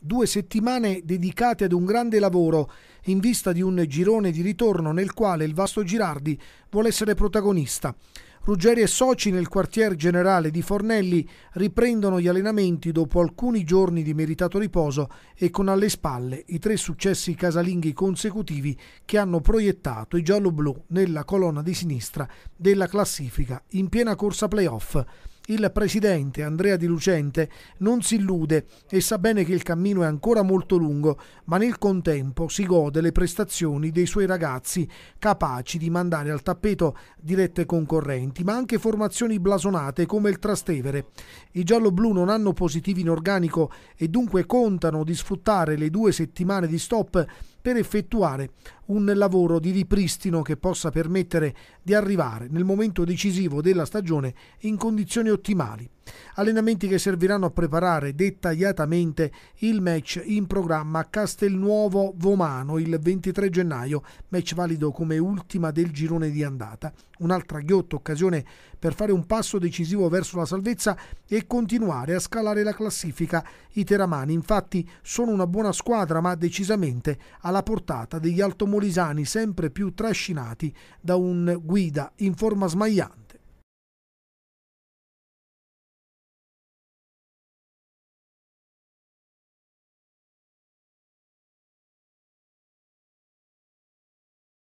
Due settimane dedicate ad un grande lavoro in vista di un girone di ritorno nel quale il Vasto Girardi vuole essere protagonista. Ruggeri e soci nel quartier generale di Fornelli riprendono gli allenamenti dopo alcuni giorni di meritato riposo e con alle spalle i tre successi casalinghi consecutivi che hanno proiettato i gialloblu nella colonna di sinistra della classifica in piena corsa playoff. Il presidente Andrea Di Lucente non si illude e sa bene che il cammino è ancora molto lungo, ma nel contempo si gode le prestazioni dei suoi ragazzi, capaci di mandare al tappeto dirette concorrenti, ma anche formazioni blasonate come il Trastevere. I gialloblu non hanno positivi in organico e dunque contano di sfruttare le due settimane di stop per effettuare un lavoro di ripristino che possa permettere di arrivare nel momento decisivo della stagione in condizioni ottimali. Allenamenti che serviranno a preparare dettagliatamente il match in programma a Castelnuovo Vomano il 23 gennaio, match valido come ultima del girone di andata. Un'altra ghiotta occasione per fare un passo decisivo verso la salvezza e continuare a scalare la classifica. I Teramani infatti sono una buona squadra ma decisamente alla alla portata degli altomolisani sempre più trascinati da un guida in forma smagliante